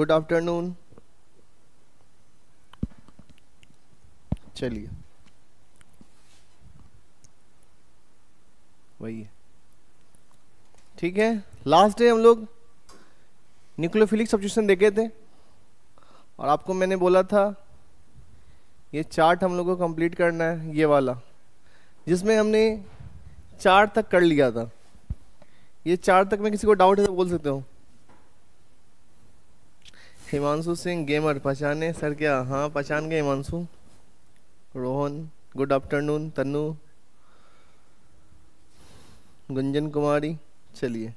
good afternoon चलिए वही ठीक है लास्ट डे हम लोग न्यूक्लियोफिलिक सब्जेक्शन देखे थे और आपको मैंने बोला था ये चार्ट हम लोग को कंप्लीट करना है ये वाला जिसमें हमने चार तक कर लिया था ये चार तक में किसी को डाउट है तो बोल सकते हूँ हिमांशु सिंह गेमर पहचाने सर क्या हाँ पहचान गए हिमांशु रोहन गुड आफ्टरनून तन्नू गुंजन कुमारी चलिए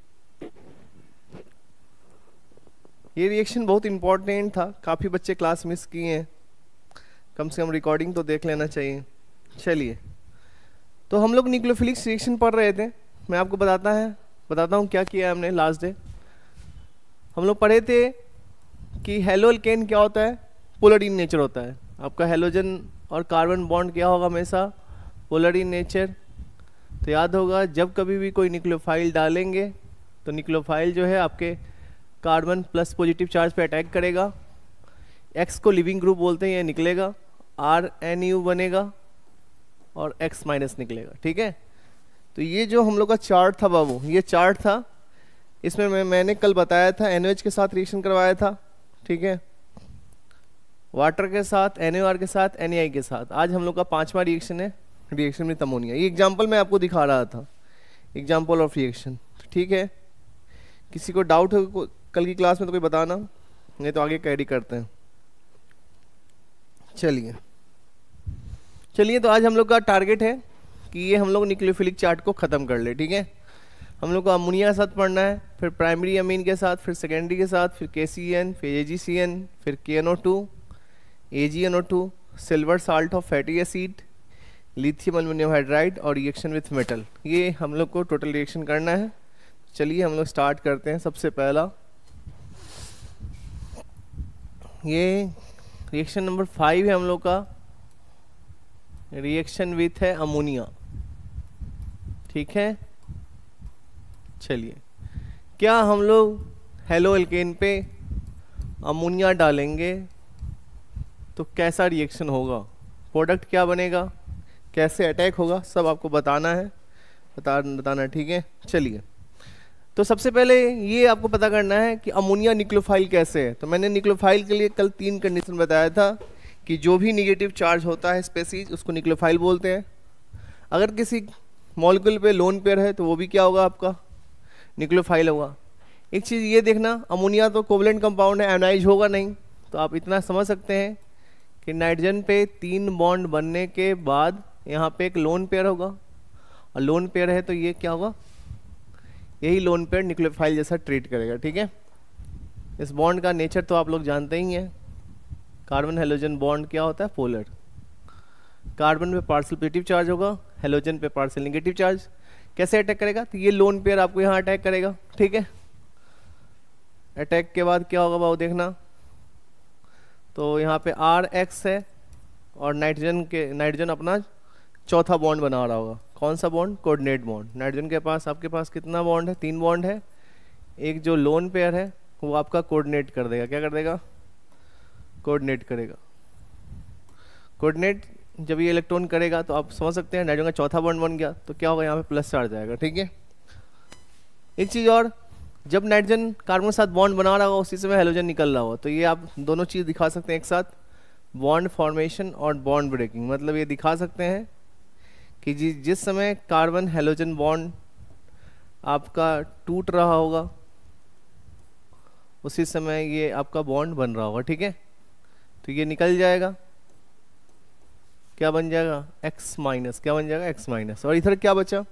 ये रिएक्शन बहुत इम्पोर्टेंट था काफ़ी बच्चे क्लास मिस किए हैं कम से कम रिकॉर्डिंग तो देख लेना चाहिए चलिए तो हम लोग निक्लोफिलिक्स रिएक्शन पढ़ रहे थे मैं आपको बताता है बताता हूँ क्या किया हमने लास्ट डे हम लोग पढ़े थे कि हेलो एल्केन क्या होता है पोलर इन नेचर होता है आपका हेलोजन और कार्बन बॉन्ड क्या होगा हमेशा पोलर इन नेचर तो याद होगा जब कभी भी कोई निक्लोफाइल डालेंगे तो निक्लोफाइल जो है आपके कार्बन प्लस पॉजिटिव चार्ज पे अटैक करेगा एक्स को लिविंग ग्रुप बोलते हैं ये निकलेगा आर एन यू बनेगा और एक्स माइनस निकलेगा ठीक है तो ये जो हम लोग का चार्ट था बाबू ये चार्ट था इसमें मैं, मैंने कल बताया था एनओएच के साथ रिएक्शन करवाया था ठीक है वाटर के साथ एन के साथ एन के साथ आज हम लोग का पांचवा रिएक्शन है रिएक्शन में तमोनिया ये एग्जाम्पल मैं आपको दिखा रहा था एग्जाम्पल ऑफ रिएक्शन ठीक है किसी को डाउट हो कल की क्लास में तो कोई बताना नहीं तो आगे कैरी करते हैं चलिए चलिए तो आज हम लोग का टारगेट है कि ये हम लोग न्यूक्लियोफिलिक चार्ट को ख़त्म कर ले ठीक है हम लोग को अमोनिया के साथ पढ़ना है फिर प्राइमरी अमीन के साथ फिर सेकेंडरी के साथ फिर के सी एन फिर ए जी सी एन फिर K N O two A G N O two silver salt of fatty acid lithium aluminium hydride और रिएक्शन विथ मेटल ये हम लोग को टोटल रिएक्शन करना है चलिए हम लोग स्टार्ट करते हैं सबसे पहला ये रिएक्शन नंबर फाइव है हम लोग का रिएक्शन विथ है अमोनिया ठीक है चलिए क्या हम लोग हेलो एल्केन पे अमोनिया डालेंगे तो कैसा रिएक्शन होगा प्रोडक्ट क्या बनेगा कैसे अटैक होगा सब आपको बताना है बता बताना ठीक है चलिए तो सबसे पहले ये आपको पता करना है कि अमोनिया निक्लोफाइल कैसे है तो मैंने निक्लोफाइल के लिए कल तीन कंडीशन बताया था कि जो भी निगेटिव चार्ज होता है स्पेसीज उसको निक्लोफाइल बोलते हैं अगर किसी मॉलिक्यूल पे लोन पेयर है तो वो भी क्या होगा आपका निक्लोफाइल होगा एक चीज़ ये देखना अमोनिया तो कोवलेंट कंपाउंड है एनाइज होगा नहीं तो आप इतना समझ सकते हैं कि नाइट्रोजन पे तीन बॉन्ड बनने के बाद यहाँ पे एक लोन पेयर होगा और लोन पेयर है तो ये क्या होगा यही लोन पेयर निक्लोफाइल जैसा ट्रीट करेगा ठीक है इस बॉन्ड का नेचर तो आप लोग जानते ही हैं कार्बन हेलोजन बॉन्ड क्या होता है पोलर कार्बन पे पार्सल पॉजिटिव चार्ज होगा हेलोजन पे पार्सल नेगेटिव चार्ज कैसे अटैक करेगा तो ये लोन पेयर आपको यहाँ अटैक करेगा ठीक है अटैक के बाद क्या होगा वो देखना तो यहाँ पे आर एक्स है और नाइट्रोजन के नाइट्रोजन अपना चौथा बॉन्ड बना रहा होगा कौन सा बॉन्ड कोऑर्डिनेट बॉन्ड नाइट्रोजन के पास आपके पास कितना बॉन्ड है तीन बॉन्ड है एक जो लोन पेयर है वो आपका कोऑर्डिनेट कर देगा क्या कर देगा कोऑर्डिनेट करेगा कोऑर्डिनेट जब ये इलेक्ट्रॉन करेगा तो आप समझ सकते हैं नाइट्रोजन का चौथा बॉन्ड बन गया तो क्या होगा यहाँ पे प्लस चार्ज आएगा ठीक है एक चीज़ और जब नाइट्रोजन कार्बन के साथ बॉन्ड बना रहा हो उसी समय हेलोजन निकल रहा हो तो ये आप दोनों चीज़ दिखा सकते हैं एक साथ बॉन्ड फॉर्मेशन और बॉन्ड ब्रेकिंग मतलब ये दिखा सकते हैं कि जी जिस समय कार्बन हेलोजन बॉन्ड आपका टूट रहा होगा उसी समय ये आपका बॉन्ड बन रहा होगा ठीक है तो ये निकल जाएगा क्या बन जाएगा x माइनस क्या बन जाएगा x माइनस और इधर क्या बचा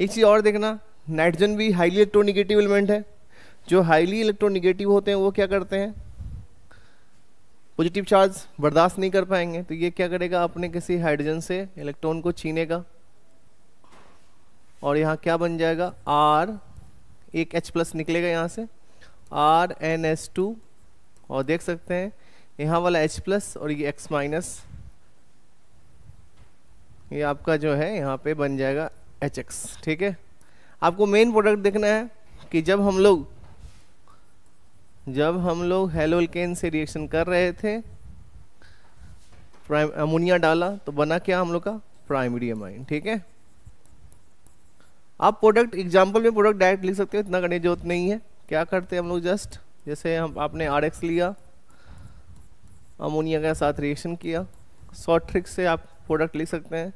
एक चीज़ और देखना नाइट्रोजन भी हाईली इलेक्ट्रोनिगेटिव एलिमेंट है जो हाईली इलेक्ट्रोनिगेटिव होते हैं वो क्या करते हैं पॉजिटिव चार्ज बर्दाश्त नहीं कर पाएंगे तो ये क्या करेगा अपने किसी हाइड्रोजन से इलेक्ट्रॉन को छीनेगा और यहाँ क्या बन जाएगा आर एक एच प्लस निकलेगा यहाँ से आर एन एस टू और देख सकते हैं यहाँ वाला एच प्लस और ये एक्स माइनस ये आपका जो है यहाँ पे बन जाएगा एच एक्स ठीक है आपको मेन प्रोडक्ट देखना है कि जब हम लोग जब हम लोग हेलोलकेन से रिएक्शन कर रहे थे प्राइम अमोनिया डाला तो बना क्या हम लोग का प्राइमरी अमाइन ठीक है आप प्रोडक्ट एग्जाम्पल में प्रोडक्ट डायरेक्ट लिख सकते हो इतना करने जरूरत नहीं है क्या करते हैं हम लोग जस्ट जैसे हम आपने आर लिया अमोनिया के साथ रिएक्शन किया शॉर्ट ट्रिक से आप प्रोडक्ट लिख सकते हैं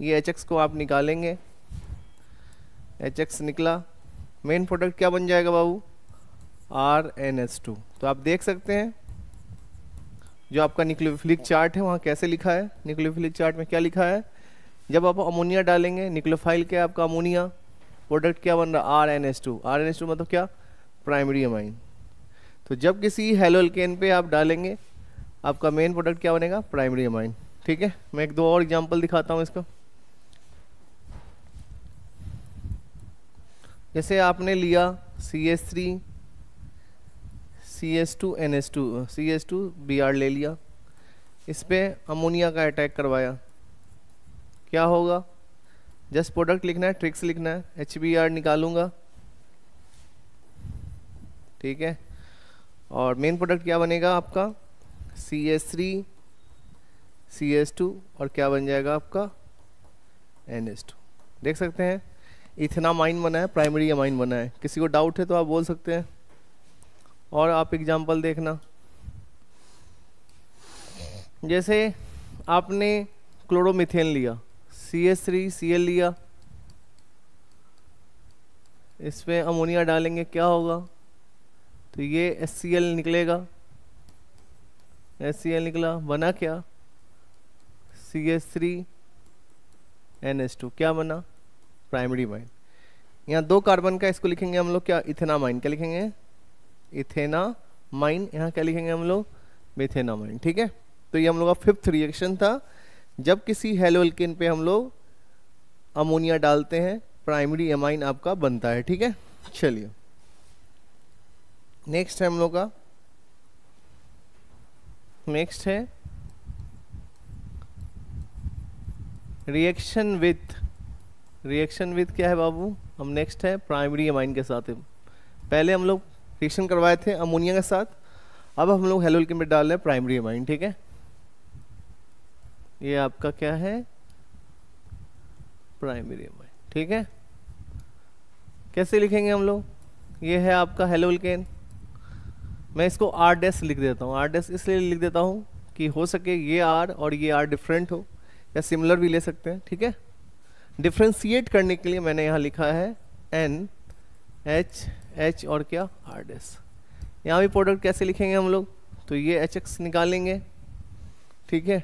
ये एच को आप निकालेंगे एच निकला मेन प्रोडक्ट क्या बन जाएगा बाबू आर एन एस टू तो आप देख सकते हैं जो आपका निक्लोफिलिक चार्ट है वहाँ कैसे लिखा है निक्लोफिलिक चार्ट में क्या लिखा है जब आप अमोनिया डालेंगे निक्लोफाइल क्या आपका अमोनिया प्रोडक्ट क्या बन रहा R N S two R N S two मतलब क्या प्राइमरी अमाइन तो जब किसी हेलोलकेन पे आप डालेंगे आपका मेन प्रोडक्ट क्या बनेगा प्राइमरी अमाइन ठीक है मैं एक दो और एग्जाम्पल दिखाता हूँ इसका जैसे आपने लिया C S three C S two N S two C S two B R ले लिया इस पर अमोनिया का अटैक करवाया क्या होगा जस्ट प्रोडक्ट लिखना है ट्रिक्स लिखना है एच बी आर निकालूंगा ठीक है और मेन प्रोडक्ट क्या बनेगा आपका C S three C S two और क्या बन जाएगा आपका एन एस टू देख सकते हैं माइन बना है प्राइमरी अमाइन बना है किसी को डाउट है तो आप बोल सकते हैं और आप एग्जांपल देखना जैसे आपने क्लोरोमिथेन लिया C S three C L लिया इसमें अमोनिया डालेंगे क्या होगा तो ये एस सी एल निकलेगा एस सी एल निकला बना क्या C S three N S two क्या बना प्राइमरी माइन यहाँ दो कार्बन का इसको लिखेंगे हम लोग क्या इथेना माइन क्या लिखेंगे इथेना माइन यहाँ क्या लिखेंगे हम लोग मिथेना माइन ठीक है तो ये हम लोग का फिफ्थ रिएक्शन था जब किसी हेलोल्किन पे हम लोग अमोनिया डालते हैं प्राइमरी एमाइन आपका बनता है ठीक है चलिए नेक्स्ट है हम लोग का नेक्स्ट है रिएक्शन विथ रिएक्शन विथ क्या है बाबू हम नेक्स्ट है प्राइमरी एमाइन के साथ पहले हम लोग रिएक्शन करवाए थे अमोनिया के साथ अब हम लोग हेलो में डाल रहे हैं प्राइमरी एमाइन ठीक है ये आपका क्या है प्राइमरी एमाइन ठीक है कैसे लिखेंगे हम लोग ये है आपका हेलो मैं इसको आर डेस लिख देता हूँ आर डेस इसलिए लिख देता हूँ कि हो सके ये आर और ये आर डिफरेंट हो या सिमिलर भी ले सकते हैं ठीक है डिफ्रेंशिएट करने के लिए मैंने यहाँ लिखा है एन एच एच और क्या हार्ड एस यहाँ भी प्रोडक्ट कैसे लिखेंगे हम लोग तो ये एच एक्स निकालेंगे ठीक है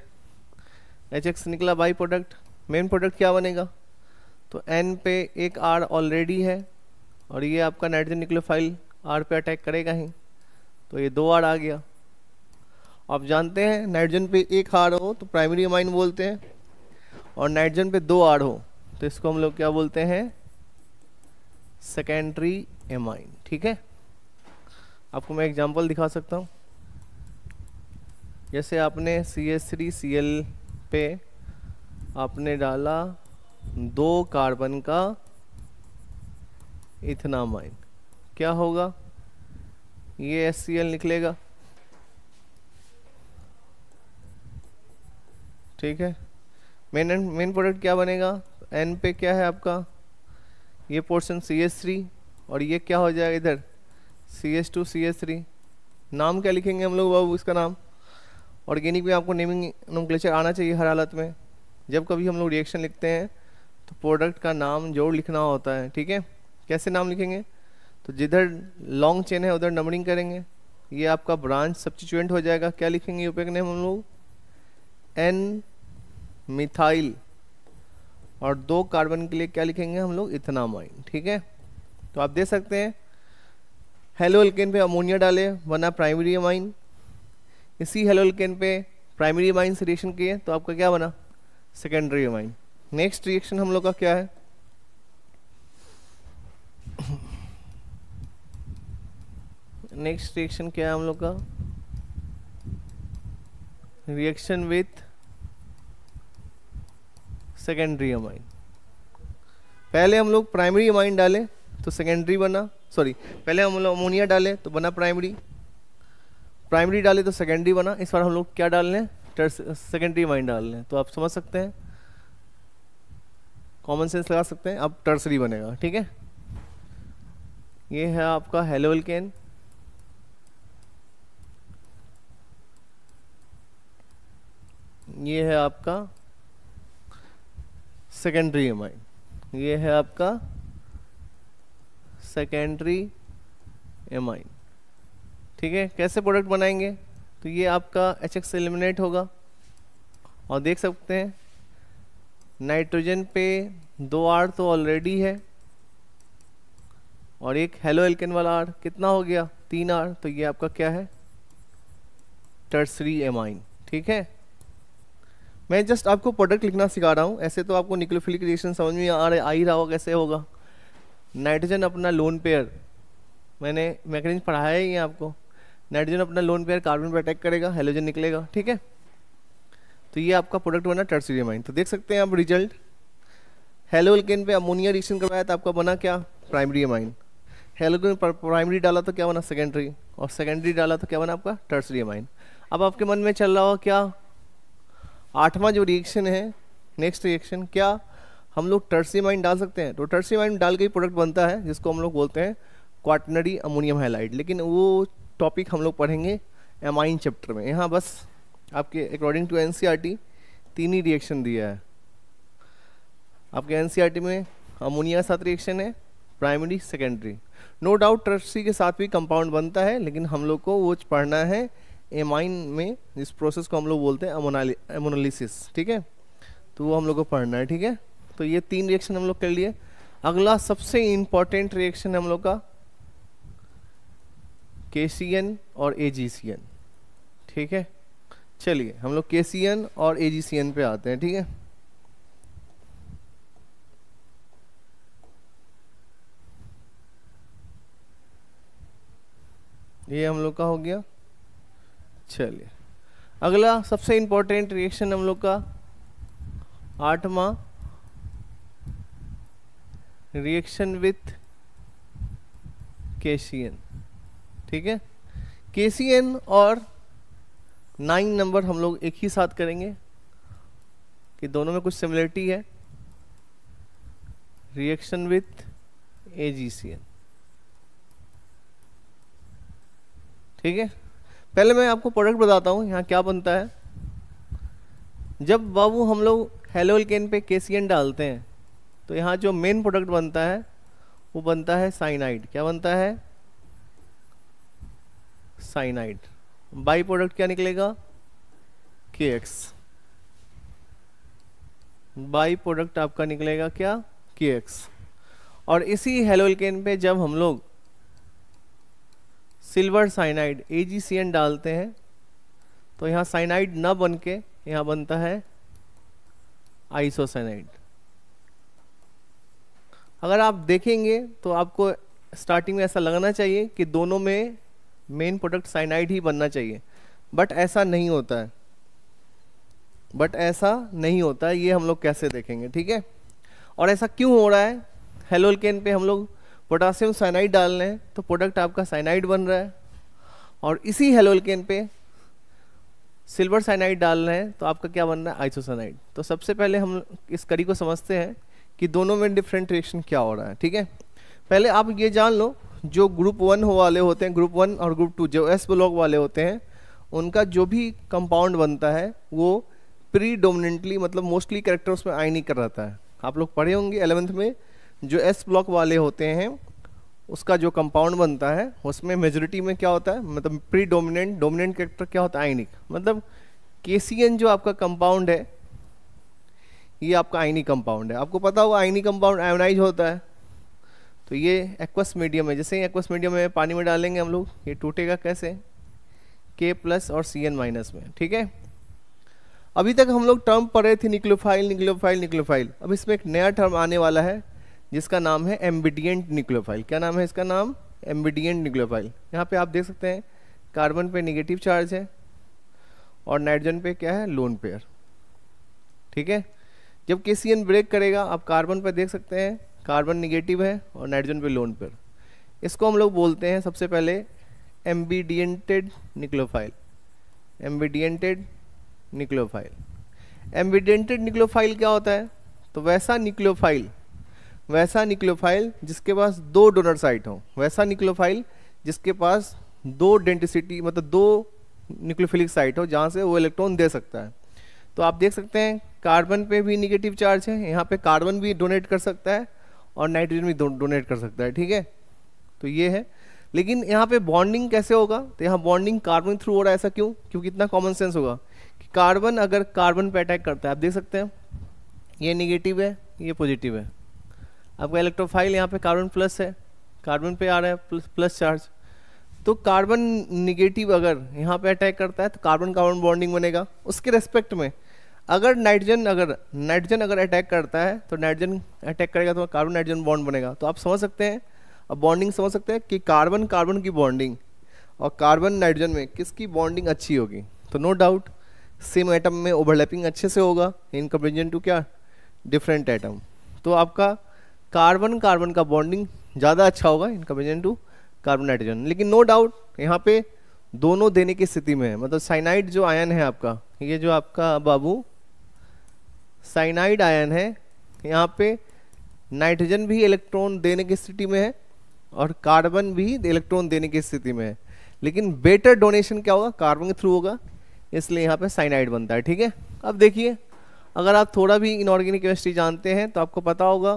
एच एक्स निकला बाई प्रोडक्ट मेन प्रोडक्ट क्या बनेगा तो एन पे एक आर ऑलरेडी है और ये आपका नाइट्रोजन न्यूक्लियोफाइल आर पे अटैक करेगा ही तो ये दो आर आ गया आप जानते हैं नाइट्रोजन पे एक आर हो तो प्राइमरी अमाइन बोलते हैं और नाइट्रोजन पे दो आर हो तो इसको हम लोग क्या बोलते हैं सेकेंडरी एमाइन ठीक है आपको मैं एग्जांपल दिखा सकता हूँ जैसे आपने C S three C L पे आपने डाला दो कार्बन का इथनामाइन क्या होगा ये एस सी एल निकलेगा ठीक है मेन एंड मेन प्रोडक्ट क्या बनेगा एन पे क्या है आपका ये पोर्शन सी एस थ्री और ये क्या हो जाएगा इधर C S two C S three नाम क्या लिखेंगे हम लोग बाबू इसका नाम ऑर्गेनिक में आपको नेमिंग नोमक्लेचर आना चाहिए हर हालत में जब कभी हम लोग रिएक्शन लिखते हैं तो प्रोडक्ट का नाम जोड़ लिखना होता है ठीक है कैसे नाम लिखेंगे तो जिधर लॉन्ग चेन है उधर नंबरिंग करेंगे ये आपका ब्रांच सब्सिट्यूएंट हो जाएगा क्या लिखेंगे यूपे के नेम हम लोग एन मिथाइल और दो कार्बन के लिए क्या लिखेंगे हम लोग इथनामाइन ठीक है तो आप देख सकते हैं हेलो एल्केन पे अमोनिया डाले बना प्राइमरी अमाइन इसी हेलो एल्केन पे प्राइमरी अमाइन से रिएक्शन किए तो आपका क्या बना सेकेंडरी अमाइन नेक्स्ट रिएक्शन हम लोग का क्या है नेक्स्ट रिएक्शन क्या है हम लोग का रिएक्शन विथ सेकेंडरी अमाइन पहले हम लोग प्राइमरी अमाइन डाले तो सेकेंडरी बना सॉरी पहले हम लोग अमोनिया डाले तो बना प्राइमरी प्राइमरी डाले तो सेकेंडरी बना इस बार हम लोग क्या डाल लें सेकेंडरी अमाइन डाल लें तो आप समझ सकते हैं कॉमन सेंस लगा सकते हैं अब टर्सरी बनेगा ठीक है ये है आपका हेलोल कैन ये है आपका सेकेंडरी एम आई ये है आपका सेकेंडरी एम आई ठीक है कैसे प्रोडक्ट बनाएंगे तो ये आपका एच एक्स एलिमिनेट होगा और देख सकते हैं नाइट्रोजन पे दो आर तो ऑलरेडी है और एक हेलो एल्केन वाला आर कितना हो गया तीन आर तो ये आपका क्या है टर्सरी एमाइन ठीक है मैं जस्ट आपको प्रोडक्ट लिखना सिखा रहा हूँ ऐसे तो आपको निक्लोफिलिक रिएक्शन समझ में आ रहा आ ही रहा होगा कैसे होगा नाइट्रोजन अपना लोन पेयर मैंने मैकेज पढ़ाया ही है आपको नाइट्रोजन अपना लोन पेयर कार्बन पर अटैक करेगा हेलोजन निकलेगा ठीक है तो ये आपका प्रोडक्ट बना टर्सरी माइन तो देख सकते हैं आप रिजल्ट हेलो एल्केन पे अमोनिया रिएक्शन करवाया तो आपका बना क्या प्राइमरी अमाइन हेलोकेन पर प्राइमरी डाला तो क्या बना सेकेंडरी और सेकेंडरी डाला तो क्या बना आपका टर्सरी अमाइन अब आपके मन में चल रहा हो क्या आठवां जो रिएक्शन है नेक्स्ट रिएक्शन क्या हम लोग टर्सी माइन डाल सकते हैं तो टर्सी माइन डाल के ही प्रोडक्ट बनता है जिसको हम लोग बोलते हैं क्वाटनरी अमोनियम हाईलाइट लेकिन वो टॉपिक हम लोग पढ़ेंगे एम चैप्टर में यहाँ बस आपके अकॉर्डिंग टू एन तीन ही रिएक्शन दिया है आपके एन e में अमोनिया के साथ रिएक्शन है primary secondary no doubt tertiary के साथ भी कंपाउंड बनता है लेकिन हम लोग को वो पढ़ना है एमाइन में इस प्रोसेस को हम लोग बोलते हैं एमोनालिसिस ठीक है तो वो हम लोग को पढ़ना है ठीक है तो ये तीन रिएक्शन हम लोग कर लिए अगला सबसे इंपॉर्टेंट रिएक्शन हम लोग का के और ए ठीक है चलिए हम लोग के और ए पे आते हैं ठीक है ये हम लोग का हो गया चलिए अगला सबसे इंपॉर्टेंट रिएक्शन हम लोग का आठवा रिएक्शन विथ केसीएन ठीक है केसीएन और नाइन नंबर हम लोग एक ही साथ करेंगे कि दोनों में कुछ सिमिलरिटी है रिएक्शन विथ एजीसीएन ठीक है पहले मैं आपको प्रोडक्ट बताता हूँ यहाँ क्या बनता है जब बाबू हम लोग हेलोल केन पे के डालते हैं तो यहाँ जो मेन प्रोडक्ट बनता है वो बनता है साइनाइड क्या बनता है साइनाइड बाई प्रोडक्ट क्या निकलेगा के एक्स बाई प्रोडक्ट आपका निकलेगा क्या के एक्स और इसी हेलोल केन पे जब हम लोग सिल्वर साइनाइड ए डालते हैं तो यहाँ साइनाइड ना बन के यहाँ बनता है आइसोसाइनाइड अगर आप देखेंगे तो आपको स्टार्टिंग में ऐसा लगना चाहिए कि दोनों में मेन प्रोडक्ट साइनाइड ही बनना चाहिए बट ऐसा नहीं होता है बट ऐसा नहीं होता है ये हम लोग कैसे देखेंगे ठीक है और ऐसा क्यों हो रहा है हेलोलकेन पे हम लोग पोटासियम साइनाइड डाल रहे हैं तो प्रोडक्ट आपका साइनाइड बन रहा है और इसी हेलोलकेन पे सिल्वर साइनाइड डाल रहे हैं तो आपका क्या बन रहा है आइसोसाइनाइड तो सबसे पहले हम इस कड़ी को समझते हैं कि दोनों में डिफरेंट रिएक्शन क्या हो रहा है ठीक है पहले आप ये जान लो जो ग्रुप वन हो वाले होते हैं ग्रुप वन और ग्रुप टू जो एस ब्लॉक वाले होते हैं उनका जो भी कंपाउंड बनता है वो प्री मतलब मोस्टली करेक्टर उसमें नहीं कर रहता है आप लोग पढ़े होंगे एलेवंथ में जो एस ब्लॉक वाले होते हैं उसका जो कंपाउंड बनता है उसमें मेजोरिटी में क्या होता है मतलब प्री डोमिनेंट डोमिनेंट कैरेक्टर क्या होता है आइनिक मतलब के जो आपका कंपाउंड है ये आपका आइनी कंपाउंड है आपको पता होगा आइनी कंपाउंड आयोनाइज होता है तो ये एक्वस मीडियम है जैसे ही एक्वस मीडियम में पानी में डालेंगे हम लोग ये टूटेगा कैसे के प्लस और सी एन माइनस में ठीक है अभी तक हम लोग टर्म पढ़ रहे थे निक्लोफाइल निक्लोफाइल निक्लोफाइल अब इसमें एक नया टर्म आने वाला है जिसका नाम है एम्बिडियंट न्यूक्लियोफाइल क्या नाम है इसका नाम एम्बिडियंट न्यूक्लियोफाइल यहाँ पे आप देख सकते हैं कार्बन पे निगेटिव चार्ज है और नाइट्रोजन पे क्या है लोन पेयर ठीक है जब के ब्रेक करेगा आप कार्बन पर देख सकते हैं कार्बन निगेटिव है और नाइट्रोजन पे लोन पेयर इसको हम लोग बोलते हैं सबसे पहले ambidentate nucleophile ambidentate nucleophile ambidentate nucleophile क्या होता है तो वैसा निक्लोफाइल वैसा निक्लोफाइल जिसके पास दो डोनर साइट हो वैसा निक्लोफाइल जिसके पास दो डेंटिसिटी मतलब दो निक्लोफिलिक साइट हो जहाँ से वो इलेक्ट्रॉन दे सकता है तो आप देख सकते हैं कार्बन पे भी निगेटिव चार्ज है यहाँ पे कार्बन भी डोनेट कर सकता है और नाइट्रोजन भी डोनेट कर सकता है ठीक है तो ये है लेकिन यहाँ पे बॉन्डिंग कैसे होगा तो यहाँ बॉन्डिंग कार्बन थ्रू हो रहा है ऐसा क्यों क्योंकि इतना कॉमन सेंस होगा कि कार्बन अगर कार्बन पे अटैक करता है आप देख सकते हैं ये निगेटिव है ये पॉजिटिव है आपका इलेक्ट्रोफाइल यहाँ पे कार्बन प्लस है कार्बन पे आ रहा है प्लस प्लस चार्ज तो कार्बन निगेटिव अगर यहाँ पे अटैक करता है तो कार्बन कार्बन बॉन्डिंग बनेगा उसके रेस्पेक्ट में अगर नाइट्रोजन अगर नाइट्रोजन अगर अटैक करता है तो नाइट्रोजन अटैक करेगा तो कार्बन नाइट्रोजन बॉन्ड बनेगा तो आप समझ सकते हैं अब बॉन्डिंग समझ सकते हैं कि कार्बन कार्बन की बॉन्डिंग और कार्बन नाइट्रोजन में किसकी बॉन्डिंग अच्छी होगी तो नो डाउट सेम एटम में ओवरलैपिंग अच्छे से होगा इन कंपेरिजन टू क्या डिफरेंट एटम तो आपका कार्बन कार्बन का बॉन्डिंग ज़्यादा अच्छा होगा in comparison to carbon nitrogen लेकिन नो डाउट यहाँ पे दोनों देने की स्थिति में है मतलब साइनाइड जो आयन है आपका ये जो आपका बाबू साइनाइड आयन है यहाँ पे नाइट्रोजन भी इलेक्ट्रॉन देने की स्थिति में है और कार्बन भी इलेक्ट्रॉन देने की स्थिति में है लेकिन बेटर डोनेशन क्या होगा कार्बन के थ्रू होगा इसलिए यहाँ पे साइनाइड बनता है ठीक है अब देखिए अगर आप थोड़ा भी इनऑर्गेनिक केमिस्ट्री जानते हैं तो आपको पता होगा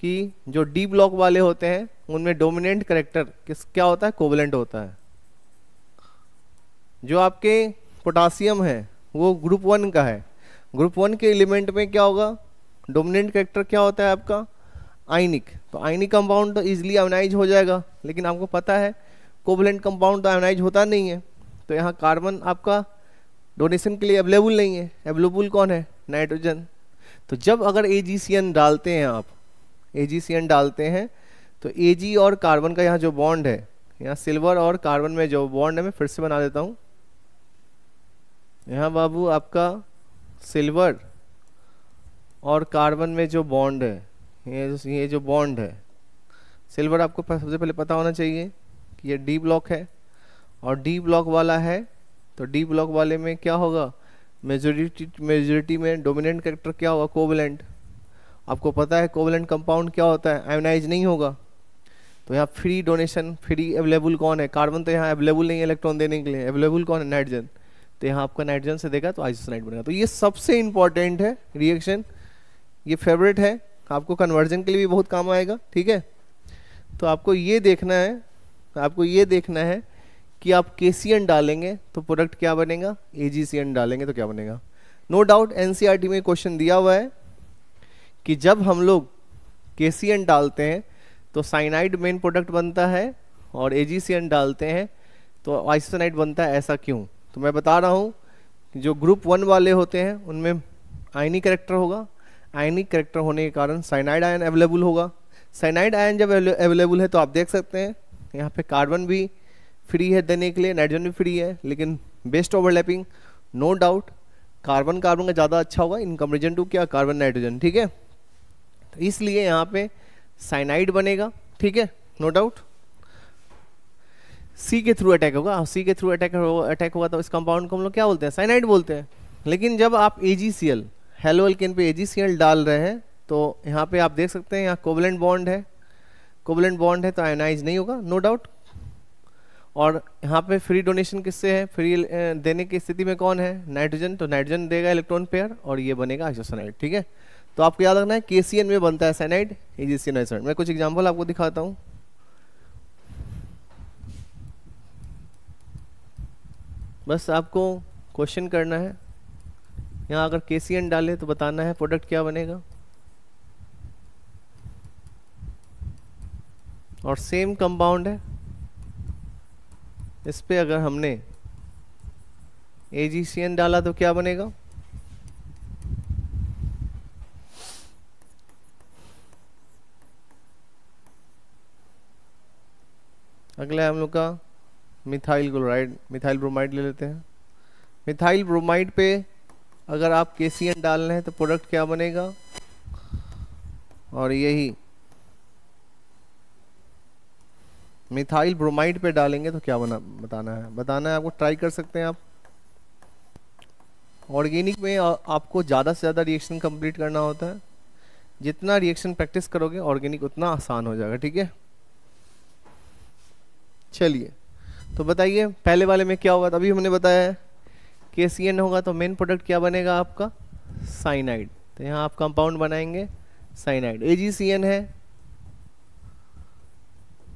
कि जो डी ब्लॉक वाले होते हैं उनमें डोमिनेंट करेक्टर किस क्या होता है कोवलेंट होता है जो आपके पोटासियम है वो ग्रुप वन का है ग्रुप वन के एलिमेंट में क्या होगा डोमिनेंट करेक्टर क्या होता है आपका आइनिक तो आइनिक कंपाउंड तो ईजिली आयोनाइज हो जाएगा लेकिन आपको पता है कोवलेंट कंपाउंड तो आयोनाइज होता नहीं है तो यहाँ कार्बन आपका डोनेशन के लिए अवेलेबल नहीं है अवेलेबल कौन है नाइट्रोजन तो जब अगर ए डालते हैं आप ए डालते हैं तो ए और कार्बन का यहाँ जो बॉन्ड है यहाँ सिल्वर और कार्बन में जो बॉन्ड है मैं फिर से बना देता हूँ यहाँ बाबू आपका सिल्वर और कार्बन में जो बॉन्ड है ये जो ये जो बॉन्ड है सिल्वर आपको सबसे पहले पता होना चाहिए कि ये डी ब्लॉक है और डी ब्लॉक वाला है तो डी ब्लॉक वाले में क्या होगा मेजोरिटी मेजोरिटी में डोमिनेंट करेक्टर क्या होगा कोवलेंट आपको पता है कोवलेंट कंपाउंड क्या होता है आयोनाइज नहीं होगा तो यहाँ फ्री डोनेशन फ्री अवेलेबल कौन है कार्बन तो यहाँ अवेलेबल नहीं है इलेक्ट्रॉन देने के लिए अवेलेबल कौन है नाइट्रोजन तो यहाँ आपका नाइट्रोजन से देगा तो आइसोसाइड बनेगा तो ये सबसे इंपॉर्टेंट है रिएक्शन ये फेवरेट है आपको कन्वर्जन के लिए भी बहुत काम आएगा ठीक है तो आपको ये देखना है आपको ये देखना है कि आप के डालेंगे तो प्रोडक्ट क्या बनेगा ए डालेंगे तो क्या बनेगा नो डाउट एन में क्वेश्चन दिया हुआ है कि जब हम लोग के डालते हैं तो साइनाइड मेन प्रोडक्ट बनता है और ए डालते हैं तो आइसोनाइट बनता है ऐसा क्यों तो मैं बता रहा हूँ जो ग्रुप वन वाले होते हैं उनमें आयनी करेक्टर होगा आयनी करेक्टर होने के कारण साइनाइड आयन अवेलेबल होगा साइनाइड आयन जब अवेलेबल है तो आप देख सकते हैं यहाँ पे कार्बन भी फ्री है देने के लिए नाइट्रोजन भी फ्री है लेकिन best overlapping no doubt carbon carbon का ज़्यादा अच्छा होगा इन कंपेरिजन टू क्या कार्बन नाइट्रोजन ठीक है तो इसलिए यहाँ पे साइनाइड बनेगा ठीक है नो डाउट सी के थ्रू अटैक होगा सी हाँ, के थ्रू अटैक अटैक होगा तो इस कंपाउंड को हम लोग क्या बोलते हैं साइनाइड बोलते हैं लेकिन जब आप ए जी सी एल पे ए जी सी एल डाल रहे हैं तो यहाँ पे आप देख सकते हैं यहाँ कोवलेंट बॉन्ड है कोवलेंट बॉन्ड है तो आयोनाइज नहीं होगा नो डाउट और यहाँ पे फ्री डोनेशन किससे है फ्री देने की स्थिति में कौन है नाइट्रोजन तो नाइट्रोजन देगा इलेक्ट्रॉन पेयर और ये बनेगा आइसोसनाइड ठीक है तो आपको याद रखना है के में बनता है साइनाइड ईजीसीएन मैं कुछ एग्जाम्पल आपको दिखाता हूँ बस आपको क्वेश्चन करना है यहाँ अगर के डाले तो बताना है प्रोडक्ट क्या बनेगा और सेम कंपाउंड है इस पर अगर हमने ए डाला तो क्या बनेगा अगला हम लोग का मिथाइल क्लोराइड मिथाइल ब्रोमाइड ले लेते हैं मिथाइल ब्रोमाइड पे अगर आप के सी डाल रहे हैं तो प्रोडक्ट क्या बनेगा और यही मिथाइल ब्रोमाइड पे डालेंगे तो क्या बना बताना है बताना है आपको ट्राई कर सकते हैं आप ऑर्गेनिक में आ, आपको ज़्यादा से ज़्यादा रिएक्शन कंप्लीट करना होता है जितना रिएक्शन प्रैक्टिस करोगे ऑर्गेनिक उतना आसान हो जाएगा ठीक है चलिए तो बताइए पहले वाले में क्या होगा तो अभी हमने बताया के सी एन होगा तो मेन प्रोडक्ट क्या बनेगा आपका साइनाइड तो यहाँ आप कंपाउंड बनाएंगे cyanide A G C N है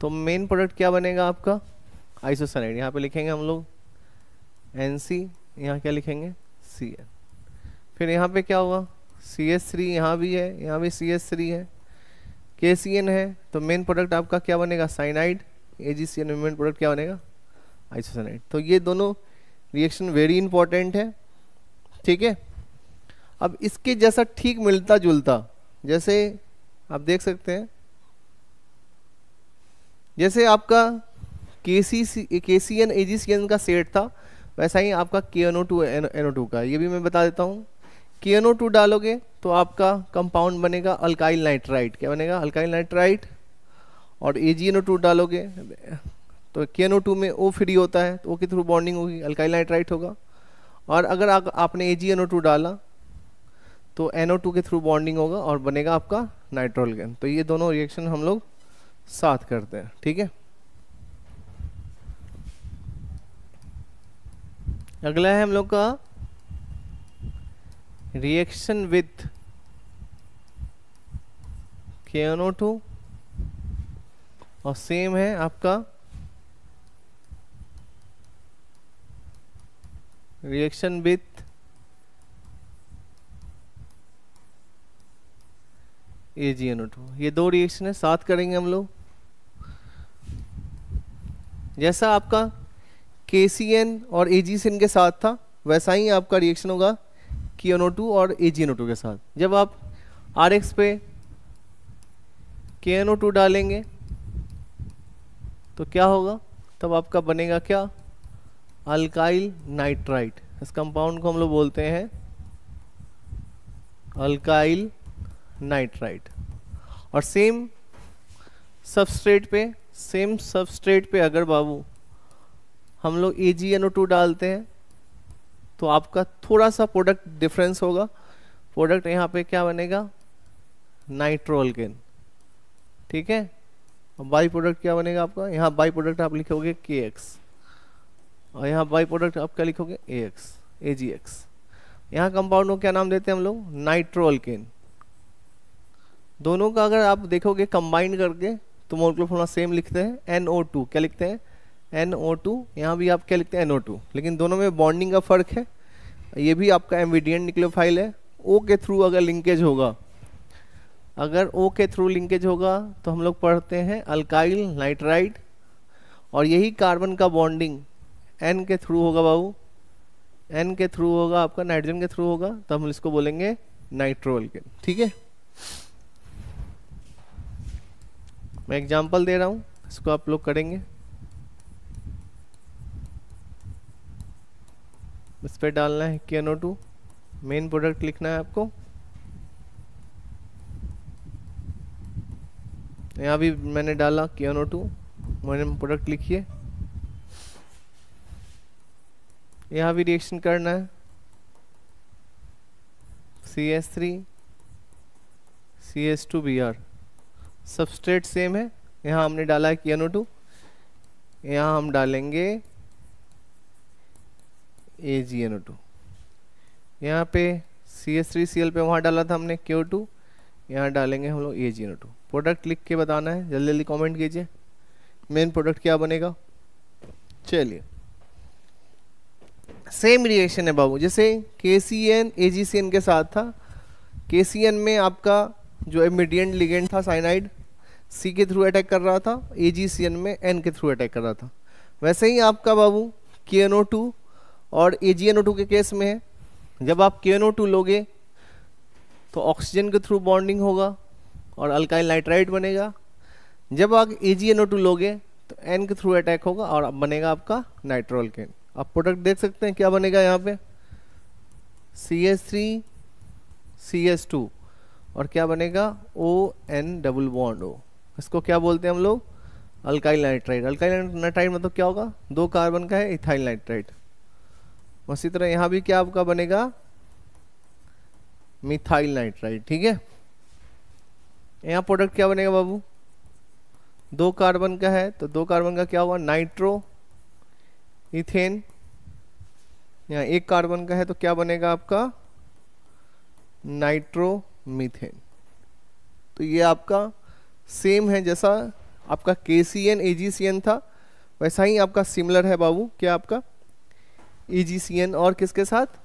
तो मेन प्रोडक्ट क्या बनेगा आपका आइसोसाइनाइड यहाँ पे लिखेंगे हम लोग एन सी यहाँ क्या लिखेंगे सी एन फिर यहाँ पे क्या होगा सी एस थ्री यहाँ भी है यहाँ भी सी एस थ्री है के सी एन है तो मेन प्रोडक्ट आपका क्या बनेगा cyanide A G C environment product क्या बनेगा आइसोसनाइट तो ये दोनों रिएक्शन वेरी इंपॉर्टेंट है ठीक है अब इसके जैसा ठीक मिलता जुलता जैसे आप देख सकते हैं जैसे आपका K C K C N C N का सेट था वैसा ही आपका K N O two N O two का ये भी मैं बता देता हूँ के एन ओ टू डालोगे तो आपका कंपाउंड बनेगा अल्काइल नाइट्राइट क्या बनेगा अल्काइल नाइट्राइट और ए जी एन ओ टू डालोगे तो के एन ओ टू में ओ फ्री होता है तो ओ के थ्रू बॉन्डिंग होगी अल्काइल नाइट्राइट होगा और अगर आ, आपने ए जी एन ओ टू डाला तो एन ओ टू के थ्रू बॉन्डिंग होगा और बनेगा आपका नाइट्रोलगन तो ये दोनों रिएक्शन हम लोग साथ करते हैं ठीक है अगला है हम लोग का reaction with K N O two और सेम है आपका reaction with A G N ये दो रिएक्शन है साथ करेंगे हम लोग जैसा आपका के सी एन और ए जी सी एन के साथ था वैसा ही आपका रिएक्शन होगा के एन ओ टू और ए जी एन ओ टू के साथ जब आप आर एक्स पे के एन ओ टू डालेंगे तो क्या होगा तब आपका बनेगा क्या अल्काइल नाइट्राइट इस कंपाउंड को हम लोग बोलते हैं अल्काइल नाइट्राइट और सेम सबस्ट्रेट पे सेम सबस्ट्रेट पे अगर बाबू हम लोग A G N O to डालते हैं तो आपका थोड़ा सा प्रोडक्ट डिफरेंस होगा प्रोडक्ट यहाँ पे क्या बनेगा नाइट्रोलगेन ठीक है बाई प्रोडक्ट क्या बनेगा आपका यहाँ बाई प्रोडक्ट आप लिखोगे के एक्स और यहाँ बाई प्रोडक्ट आप क्या लिखोगे A X A G X यहाँ कंपाउंड को क्या नाम देते हैं हम लोग नाइट्रोअल्केन दोनों का अगर आप देखोगे कंबाइंड करके तो मोलकुलर फॉर्मूला सेम लिखते हैं एन ओ टू क्या लिखते हैं एन ओ टू यहाँ भी आप क्या लिखते हैं एन ओ टू लेकिन दोनों में बॉन्डिंग का फ़र्क है ये भी आपका निकलो फाइल है ओ के थ्रू अगर लिंकेज होगा अगर ओ के थ्रू लिंकेज होगा तो हम लोग पढ़ते हैं अल्काइल नाइट्राइड और यही कार्बन का बॉन्डिंग एन के थ्रू होगा बाबू एन के थ्रू होगा आपका नाइट्रोजन के थ्रू होगा तो हम इसको बोलेंगे नाइट्रोल के ठीक है मैं एग्जांपल दे रहा हूँ इसको आप लोग करेंगे इस पर डालना है के टू मेन प्रोडक्ट लिखना है आपको यहाँ भी मैंने डाला केनो टू मैंने प्रोडक्ट लिखिए यहाँ भी रिएक्शन करना है C S three C S two B R substrate same है यहाँ हमने डाला है केनो टू यहाँ हम डालेंगे ए जी एन ओ टू यहाँ पे C S three C L पे वहाँ डाला था हमने क्यू टू यहाँ डालेंगे हम लोग A G N O two product लिख के बताना है जल्दी जल्दी कमेंट कीजिए मेन प्रोडक्ट क्या बनेगा चलिए सेम रिएक्शन है बाबू जैसे के सी के साथ था के सी एन में आपका जो इमीडियंट लिगेंड था साइनाइड सी के थ्रू अटैक कर रहा था ए में एन के थ्रू अटैक कर रहा था वैसे ही आपका बाबू के टू और ए जी टू के केस में है जब आप के एन ओ टू लोगे तो ऑक्सीजन के थ्रू बॉन्डिंग होगा और अल्काइल नाइट्राइड बनेगा जब आप ए जी एन ओ टू लोगे तो एन के थ्रू अटैक होगा और अब बनेगा आपका नाइट्रोल नाइट्रोलकेन आप प्रोडक्ट देख सकते हैं क्या बनेगा यहाँ पे C S three C S two और क्या बनेगा O N double bond O इसको क्या बोलते हैं हम लोग अल्काइल नाइट्राइड अल्काइल नाइट्राइड मतलब क्या होगा दो कार्बन का है इथाइल नाइट्राइड उसी तरह यहाँ भी क्या आपका बनेगा मिथाइल नाइट्राइड ठीक है यहाँ प्रोडक्ट क्या बनेगा बाबू दो कार्बन का है तो दो कार्बन का क्या हुआ नाइट्रो इथेन यहाँ एक कार्बन का है तो क्या बनेगा आपका नाइट्रो मीथेन तो ये आपका सेम है जैसा आपका के सी था वैसा ही आपका सिमिलर है बाबू क्या आपका ए और किसके साथ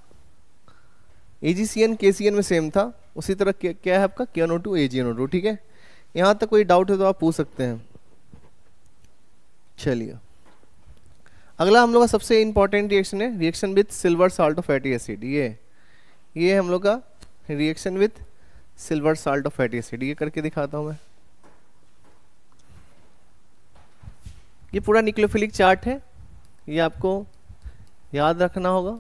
ए जी के सी एन में सेम था उसी तरह क्या, है आपका के टू ए जी टू ठीक है यहां तक कोई डाउट है तो आप पूछ सकते हैं चलिए अगला हम लोग का सबसे इंपॉर्टेंट रिएक्शन है reaction with silver salt of fatty acid ये ये हम लोग का reaction with silver salt of fatty acid ये करके दिखाता हूं मैं ये पूरा निक्लोफिलिक चार्ट है ये आपको याद रखना होगा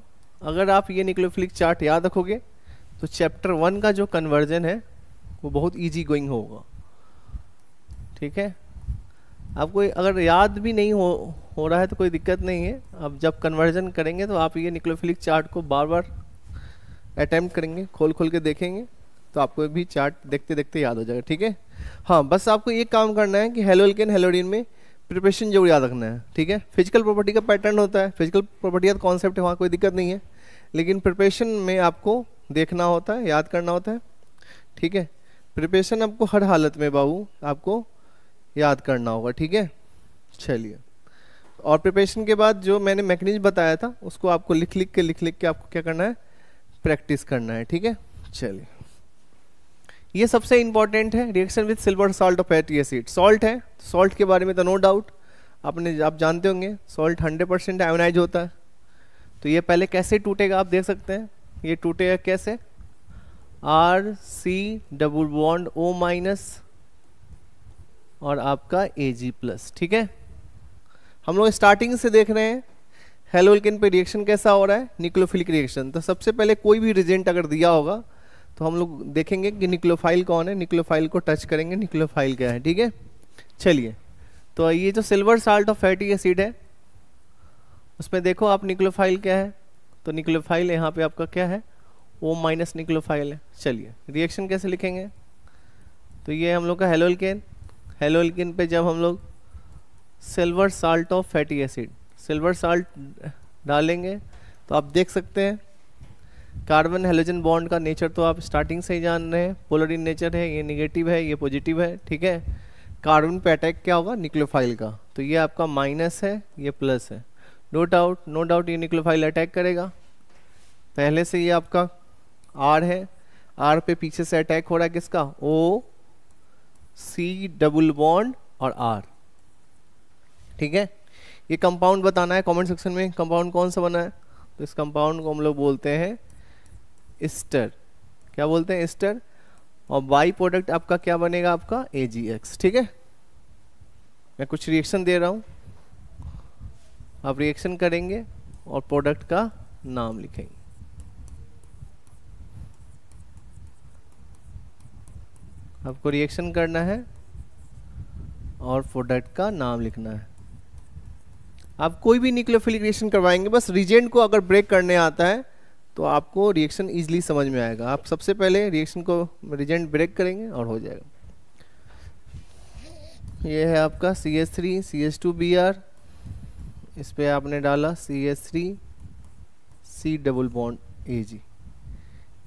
अगर आप ये निक्लोफिलिक चार्ट याद रखोगे तो चैप्टर वन का जो कन्वर्जन है वो बहुत इजी गोइंग होगा ठीक है आपको अगर याद भी नहीं हो हो रहा है तो कोई दिक्कत नहीं है अब जब कन्वर्जन करेंगे तो आप ये निक्लोफिलिक चार्ट को बार बार अटैम्प्ट करेंगे खोल खोल के देखेंगे तो आपको भी चार्ट देखते देखते याद हो जाएगा ठीक है हाँ बस आपको ये काम करना है कि हेलोल्केन हेलोडिन में प्रिपरेशन जरूर याद रखना है ठीक है फिजिकल प्रॉपर्टी का पैटर्न होता है फिजिकल प्रॉपर्टी का कॉन्सेप्ट है वहाँ कोई दिक्कत नहीं है लेकिन प्रिपरेशन में आपको देखना होता है याद करना होता है ठीक है प्रिपरेशन आपको हर हालत में बाबू आपको याद करना होगा ठीक है चलिए और प्रिपरेशन के बाद जो मैंने मैकेनिज्म बताया था उसको आपको लिख लिख के लिख लिख के आपको क्या करना है प्रैक्टिस करना है ठीक है चलिए ये सबसे इंपॉर्टेंट है रिएक्शन विद सिल्वर सॉल्ट और फैटी एसिड सॉल्ट है सॉल्ट के बारे में तो नो डाउट आपने आप जानते होंगे सॉल्ट 100 परसेंट होता है तो ये पहले कैसे टूटेगा आप देख सकते हैं ये टूटेगा कैसे R C double bond O minus और आपका ए जी प्लस ठीक है हम लोग स्टार्टिंग से देख रहे हैं हेलोल्किन पे रिएक्शन कैसा हो रहा है निक्लोफिलिक रिएक्शन तो सबसे पहले कोई भी रिजेंट अगर दिया होगा तो हम लोग देखेंगे कि निक्लोफाइल कौन है निक्लोफाइल को टच करेंगे निक्लोफाइल क्या है ठीक है चलिए तो ये जो silver salt of fatty acid है उसमें देखो आप निक्लोफाइल क्या है तो निक्लोफाइल यहाँ पे आपका क्या है ओ माइनस निक्लोफाइल है चलिए रिएक्शन कैसे लिखेंगे तो ये हम लोग का हेलोल्केन हेलोल्केन पे जब हम लोग silver salt of fatty acid silver salt डालेंगे तो आप देख सकते हैं कार्बन हेलोजन बॉन्ड का नेचर तो आप स्टार्टिंग से ही जान रहे हैं पोलर इन नेचर है ये निगेटिव है ये पॉजिटिव है ठीक है कार्बन पे अटैक क्या होगा निक्लोफाइल का तो ये आपका माइनस है ये प्लस है नो डाउट नो डाउट ये निक्लोफाइल अटैक करेगा पहले से ये आपका आर है आर पे पीछे से अटैक हो रहा है किसका ओ सी डबल बॉन्ड और आर ठीक है ये कंपाउंड बताना है कमेंट सेक्शन में कंपाउंड कौन सा बना है तो इस कंपाउंड को हम लोग बोलते हैं इस्टर क्या बोलते हैं इस्टर और बाई प्रोडक्ट आपका क्या बनेगा आपका ए ठीक है मैं कुछ रिएक्शन दे रहा हूँ आप रिएक्शन करेंगे और प्रोडक्ट का नाम लिखेंगे आपको रिएक्शन करना है और प्रोडक्ट का नाम लिखना है आप कोई भी न्यूक्लियोफिलिक रिएक्शन करवाएंगे बस रिजेंट को अगर ब्रेक करने आता है तो आपको रिएक्शन इजीली समझ में आएगा आप सबसे पहले रिएक्शन को रिजेंट ब्रेक करेंगे और हो जाएगा ये है आपका C S three C S two B R इस पर आपने डाला C S three C double bond A G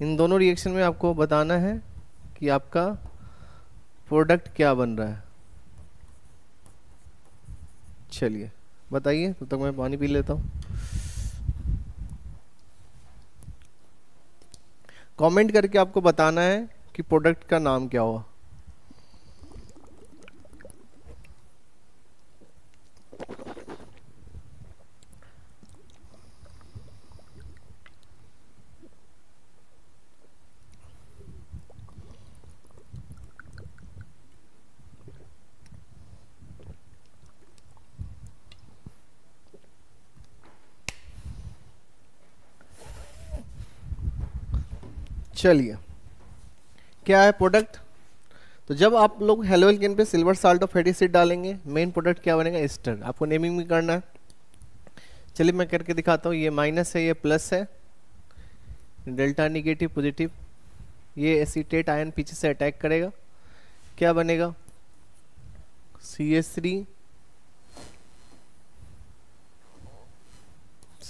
इन दोनों रिएक्शन में आपको बताना है कि आपका प्रोडक्ट क्या बन रहा है चलिए बताइए तब तो तक मैं पानी पी लेता हूँ कमेंट करके आपको बताना है कि प्रोडक्ट का नाम क्या हुआ चलिए क्या है प्रोडक्ट तो जब आप लोग हेलो एल्केन पे सिल्वर साल्ट और फैटी एसिड डालेंगे मेन प्रोडक्ट क्या बनेगा एस्टर आपको नेमिंग भी करना है चलिए मैं करके दिखाता हूँ ये माइनस है ये प्लस है डेल्टा निगेटिव पॉजिटिव ये एसीटेट आयन पीछे से अटैक करेगा क्या बनेगा C S three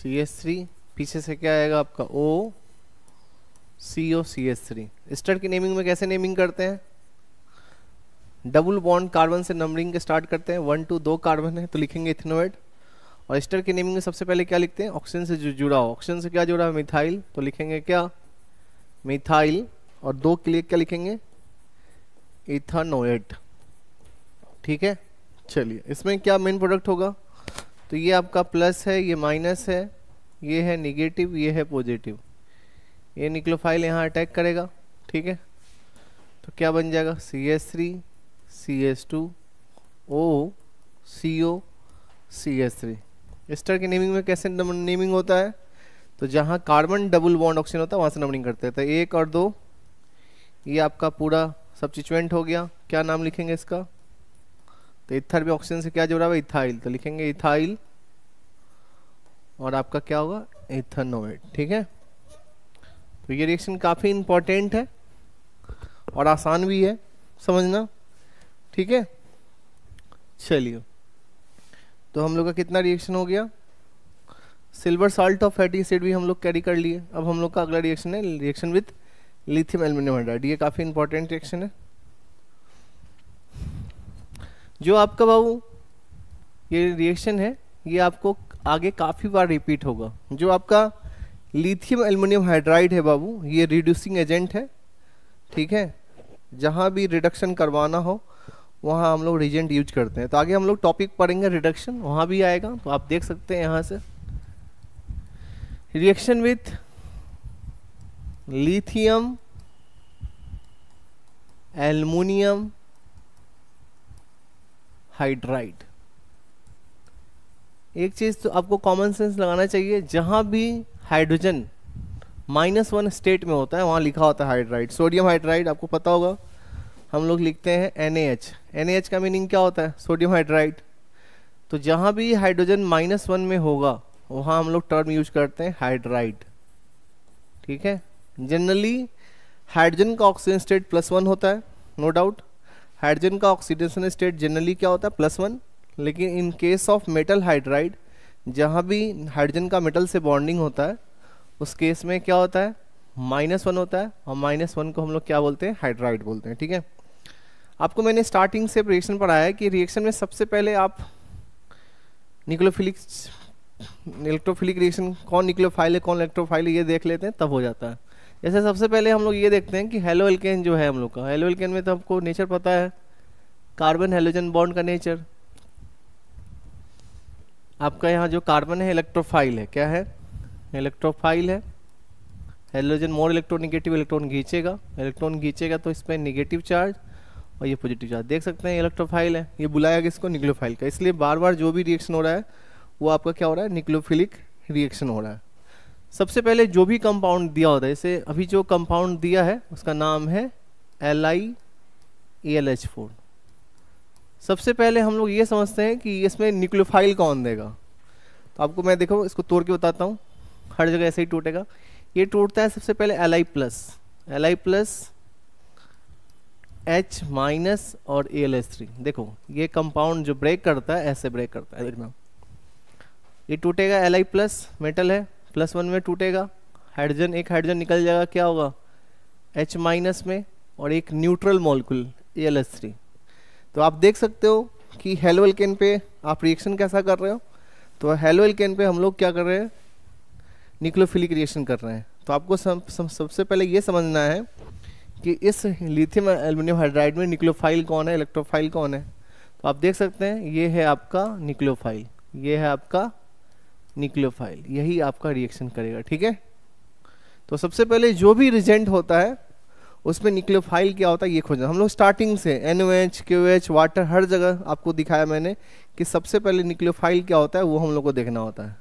C S three पीछे से क्या आएगा आपका O C O C S three ester की नेमिंग में कैसे नेमिंग करते हैं डबल बॉन्ड कार्बन से नंबरिंग के स्टार्ट करते हैं वन टू दो कार्बन है तो लिखेंगे इथेनोइड और स्टर की नेमिंग में सबसे पहले क्या लिखते हैं ऑक्सीजन से जुड़ा हो ऑक्सीजन से क्या जुड़ा है मिथाइल तो लिखेंगे क्या मिथाइल और दो के लिए क्या लिखेंगे इथानोएट ठीक है चलिए इसमें क्या मेन प्रोडक्ट होगा तो ये आपका प्लस है ये माइनस है ये है निगेटिव ये है पॉजिटिव ये निक्लोफाइल यहाँ अटैक करेगा ठीक है तो क्या बन जाएगा C S three C S two O C O C S three ester की नेमिंग में कैसे नेमिंग होता है तो जहाँ कार्बन डबल बॉन्ड ऑक्सीजन होता है वहाँ से नंबरिंग करते हैं तो एक और दो ये आपका पूरा सब हो गया क्या नाम लिखेंगे इसका तो इथर भी ऑक्सीजन से क्या जुड़ा हुआ इथाइल तो लिखेंगे इथाइल और आपका क्या होगा इथनोवेट ठीक है तो ये रिएक्शन काफ़ी इम्पोर्टेंट है और आसान भी है समझना ठीक है चलिए तो हम लोग का कितना रिएक्शन हो गया silver salt of fatty acid भी हम लोग कैरी कर लिए अब हम लोग का अगला रिएक्शन है reaction with lithium aluminium hydride ये काफ़ी इंपॉर्टेंट रिएक्शन है जो आपका बाबू ये रिएक्शन है ये आपको आगे काफ़ी बार रिपीट होगा जो आपका लिथियम एल्युमिनियम हाइड्राइड है बाबू ये रिड्यूसिंग एजेंट है ठीक है जहाँ भी रिडक्शन करवाना हो वहाँ हम लोग रिजेंट यूज करते हैं तो आगे हम लोग टॉपिक पढ़ेंगे रिडक्शन वहाँ भी आएगा तो आप देख सकते हैं यहाँ से reaction with lithium aluminium hydride एक चीज़ तो आपको कॉमन सेंस लगाना चाहिए जहाँ भी हाइड्रोजन माइनस वन स्टेट में होता है वहाँ लिखा होता है हाइड्राइड सोडियम हाइड्राइड आपको पता होगा हम लोग लिखते हैं एन एन का मीनिंग क्या होता है सोडियम हाइड्राइड तो जहाँ भी हाइड्रोजन माइनस वन में होगा वहाँ हम लोग टर्म यूज करते हैं हाइड्राइड ठीक है जनरली हाइड्रोजन का ऑक्सीजन स्टेट प्लस वन होता है नो डाउट हाइड्रोजन का ऑक्सीडेशन स्टेट जनरली क्या होता है प्लस वन लेकिन in case of metal hydride जहाँ भी हाइड्रोजन का मेटल से बॉन्डिंग होता है उस केस में क्या होता है माइनस वन होता है और माइनस वन को हम लोग क्या बोलते हैं हाइड्राइड बोलते हैं ठीक है आपको मैंने स्टार्टिंग से रिएक्शन पढ़ाया है कि रिएक्शन में सबसे पहले आप निक्लोफिलिक्स इलेक्ट्रोफिलिक रिएक्शन कौन निक्लोफाइल है कौन इलेक्ट्रोफाइल है ये देख लेते हैं तब हो जाता है जैसे सबसे पहले हम लोग ये देखते हैं कि हेलो एल्केन जो है हम लोग का हेलो एल्केन में तो आपको नेचर पता है कार्बन हेलोजन बॉन्ड का नेचर आपका यहाँ जो कार्बन है इलेक्ट्रोफाइल है क्या है इलेक्ट्रोफाइल है हेलोजन मोर इलेक्ट्रोनिगेटिव इलेक्ट्रॉन घींचेगा इलेक्ट्रॉन घींचेगा तो इसमें निगेटिव चार्ज और ये पॉजिटिव चार्ज देख सकते हैं इलेक्ट्रोफाइल है ये बुलाया गया इसको निक्लोफाइल का इसलिए बार बार जो भी रिएक्शन हो रहा है वो आपका क्या हो रहा है निक्लोफिलिक रिएक्शन हो रहा है सबसे पहले जो भी कंपाउंड दिया होता है जैसे अभी जो कंपाउंड दिया है उसका नाम है L I L H four सबसे पहले हम लोग ये समझते हैं कि इसमें न्यूक्लोफाइल कौन देगा तो आपको मैं देखो इसको तोड़ के बताता हूँ हर जगह ऐसे ही टूटेगा ये टूटता है सबसे पहले L I plus L I plus H minus और ए एल एस थ्री देखो ये कंपाउंड जो ब्रेक करता है ऐसे ब्रेक करता है देखना ये टूटेगा एल आई प्लस मेटल है प्लस वन में टूटेगा हाइड्रोजन एक हाइड्रोजन निकल जाएगा क्या होगा एच माइनस में और एक neutral molecule A L S three तो आप देख सकते हो कि हेलो एल्केन पे आप रिएक्शन कैसा कर रहे हो तो हेलो एल्केन पे हम लोग क्या कर रहे हैं निक्लोफिलिक रिएक्शन कर रहे हैं तो आपको सब, सब, सबसे पहले ये समझना है कि इस लिथियम एल्यूमिनियम हाइड्राइड में निक्लोफाइल कौन है इलेक्ट्रोफाइल कौन है तो आप देख सकते हैं ये है आपका निक्लोफाइल ये है आपका निक्लोफाइल यही आपका रिएक्शन करेगा ठीक है तो सबसे पहले जो भी रिजेंट होता है उसमें फाइल क्या होता है ये खोजना हम लोग स्टार्टिंग से N O H Q H water हर जगह आपको दिखाया मैंने कि सबसे पहले फाइल क्या होता है वो हम लोग को देखना होता है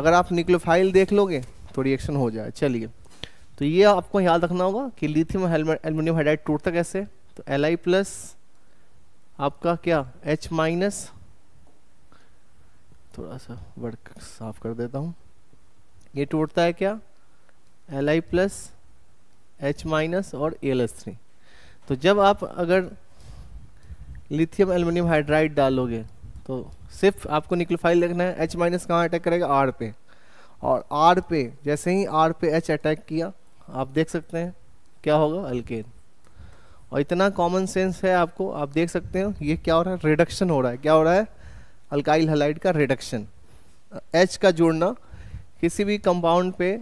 अगर आप फाइल देख लोगे तो रिएक्शन हो जाए चलिए तो ये आपको याद रखना होगा कि लिथियम एल्यूमिनियम हाइड्राइड टूटता कैसे तो एल आई प्लस आपका क्या एच माइनस थोड़ा सा वर्क साफ कर देता हूँ ये टूटता है क्या L I plus H minus और एल एस थ्री तो जब आप अगर लिथियम एल्युमिनियम हाइड्राइड डालोगे तो सिर्फ आपको निक्लोफाइल देखना है एच माइनस कहाँ अटैक करेगा आर पे और आर पे जैसे ही आर पे एच अटैक किया आप देख सकते हैं क्या होगा अल्केन और इतना कॉमन सेंस है आपको आप देख सकते हो ये क्या हो रहा है रिडक्शन हो रहा है क्या हो रहा है अल्काइल हलाइड का रिडक्शन एच का जोड़ना किसी भी कंपाउंड पे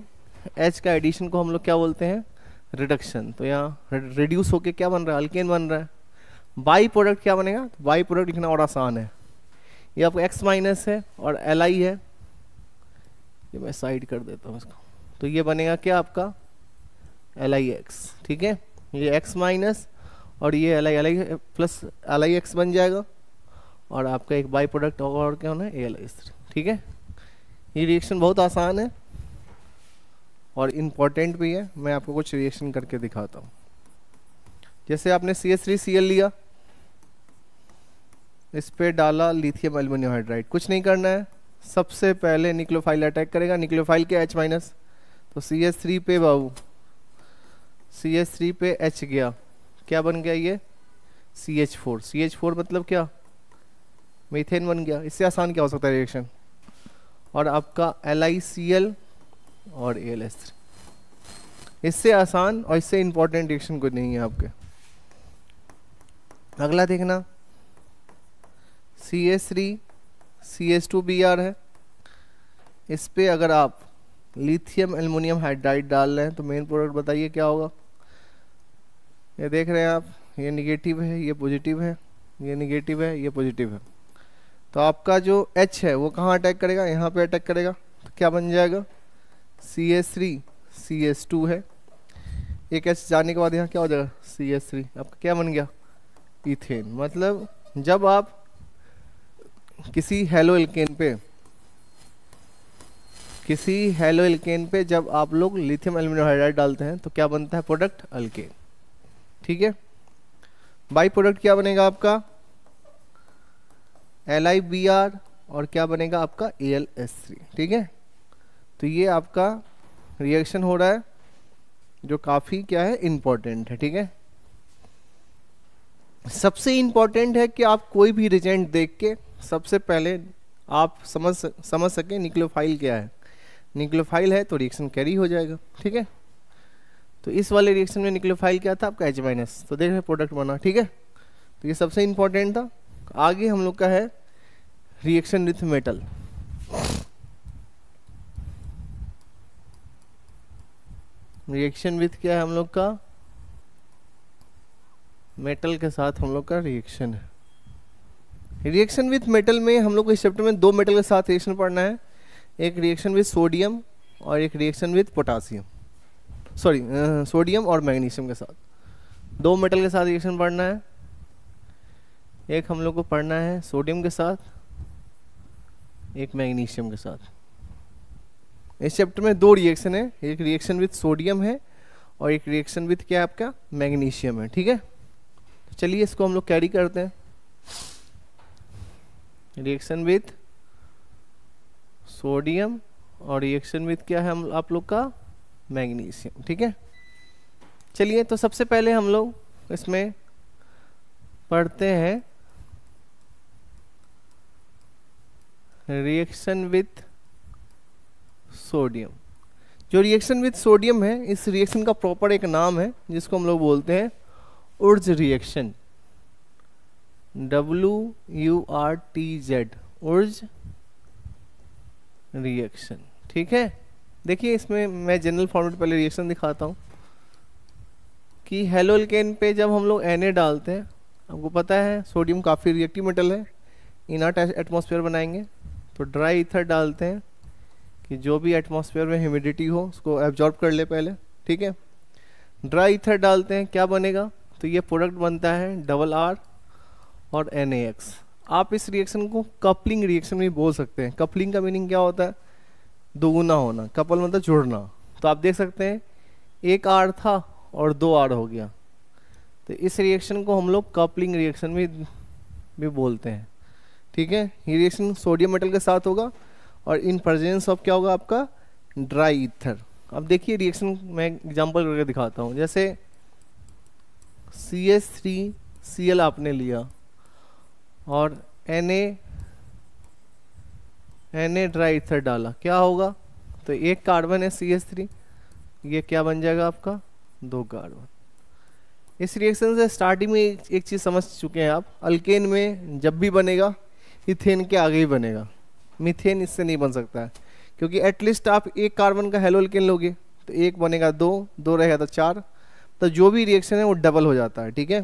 एच का एडिशन को हम लोग क्या बोलते हैं रिडक्शन तो यहाँ रिड्यूस होके क्या बन रहा है अल्केन बन रहा है बाई प्रोडक्ट क्या बनेगा तो बाई प्रोडक्ट लिखना और आसान है ये आपको एक्स माइनस है और एल आई है ये मैं साइड कर देता हूँ इसको तो ये बनेगा क्या आपका एल आई एक्स ठीक है ये एक्स माइनस और ये L I L I plus L I X बन जाएगा और आपका एक बाई प्रोडक्ट होगा और क्या होना है ए एल आई ठीक है ये रिएक्शन बहुत आसान है और इम्पॉर्टेंट भी है मैं आपको कुछ रिएक्शन करके दिखाता हूँ जैसे आपने C S three C L लिया इस पर डाला लिथियम एल्यूमिनियम हाइड्राइड कुछ नहीं करना है सबसे पहले निक्लोफाइल अटैक करेगा निक्लोफाइल के एच माइनस तो सी एस थ्री पे बाबू सी एस थ्री पे एच गया क्या बन गया ये C H four C H four मतलब क्या मीथेन बन गया इससे आसान क्या हो सकता है रिएक्शन और आपका एल आई सी एल और ए एल एस थ्री इससे आसान और इससे इंपॉर्टेंट एक्शन कुछ नहीं है आपके अगला देखना C S three C S two B R है इस पर अगर आप लिथियम एलमोनियम हाइड्राइड डाल रहे हैं तो मेन प्रोडक्ट बताइए क्या होगा ये देख रहे हैं आप ये निगेटिव है ये पॉजिटिव है ये निगेटिव है ये पॉजिटिव है तो आपका जो H है वो कहाँ अटैक करेगा यहाँ पे अटैक करेगा तो क्या बन जाएगा C S three C S two है एक एच जाने के बाद यहाँ क्या हो जाएगा सी एस थ्री आपका क्या बन गया इथेन मतलब जब आप किसी हेलो एल्केन पे किसी हेलो एल्केन पे जब आप लोग लिथियम एल्यूमिनियम हाइड्राइड डालते हैं तो क्या बनता है प्रोडक्ट अल्केन ठीक है बाई प्रोडक्ट क्या बनेगा आपका एल आई बी आर और क्या बनेगा आपका ए एल एस थ्री ठीक है तो ये आपका रिएक्शन हो रहा है जो काफ़ी क्या है इम्पोर्टेंट है ठीक है सबसे इम्पोर्टेंट है कि आप कोई भी रिजेंट देख के सबसे पहले आप समझ समझ सके निक्लोफाइल क्या है निक्लोफाइल है तो रिएक्शन कैरी हो जाएगा ठीक है तो इस वाले रिएक्शन में निक्लोफाइल क्या था आपका एच माइनस तो देख रहे प्रोडक्ट बना ठीक है तो ये सबसे इंपॉर्टेंट था आगे हम लोग का है reaction with metal reaction with क्या है हम लोग का मेटल के साथ हम लोग का रिएक्शन है रिएक्शन विथ मेटल में हम लोग को इस चैप्टर में दो मेटल के साथ रिएक्शन पढ़ना है एक रिएक्शन विथ सोडियम और एक reaction with potassium sorry sodium और मैग्नीशियम के साथ दो मेटल के साथ रिएक्शन पढ़ना है एक हम लोग को पढ़ना है सोडियम के साथ एक मैग्नीशियम के साथ इस चैप्टर में दो रिएक्शन है एक रिएक्शन विथ सोडियम है और एक रिएक्शन विथ क्या आपका मैग्नीशियम है ठीक है तो चलिए इसको हम लोग कैरी करते हैं रिएक्शन विथ सोडियम और रिएक्शन विथ क्या है हम आप लोग का मैग्नीशियम ठीक है चलिए तो सबसे पहले हम लोग इसमें पढ़ते हैं रिएक्शन विथ सोडियम जो रिएक्शन विद सोडियम है इस रिएक्शन का प्रॉपर एक नाम है जिसको हम लोग बोलते हैं Wurtz reaction W U R T Z Wurtz reaction ठीक है देखिए इसमें मैं जनरल फॉर्मेट पहले रिएक्शन दिखाता हूँ कि हेलोलकेन पे जब हम लोग एन डालते हैं आपको पता है सोडियम काफ़ी रिएक्टिव मेटल है इनाट एटमोसफियर बनाएंगे तो ड्राई इथर डालते हैं कि जो भी एटमॉस्फेयर में ह्यूमिडिटी हो उसको एब्जॉर्ब कर ले पहले ठीक है ड्राई इथर डालते हैं क्या बनेगा तो ये प्रोडक्ट बनता है डबल आर और एन आप इस रिएक्शन को कपलिंग रिएक्शन भी बोल सकते हैं कपलिंग का मीनिंग क्या होता है दोगुना होना कपल मतलब जुड़ना तो आप देख सकते हैं एक आर था और दो आर हो गया तो इस रिएक्शन को हम लोग कपलिंग रिएक्शन भी भी बोलते हैं ठीक है ये रिएक्शन सोडियम मेटल के साथ होगा और इन प्रजेंस ऑफ क्या होगा आपका ड्राई ईथर अब देखिए रिएक्शन मैं एग्जांपल करके दिखाता हूँ जैसे C S three C L आपने लिया और N N A dry ether डाला क्या होगा तो एक कार्बन है सी एस थ्री ये क्या बन जाएगा आपका दो कार्बन इस रिएक्शन से स्टार्टिंग में एक, एक चीज़ समझ चुके हैं आप अल्केन में जब भी बनेगा इथेन के आगे ही बनेगा मिथेन इससे नहीं बन सकता है क्योंकि एटलीस्ट आप एक कार्बन का हेलो एल्केन लोगे तो एक बनेगा दो दो रहेगा तो चार तो जो भी रिएक्शन है वो डबल हो जाता है ठीक है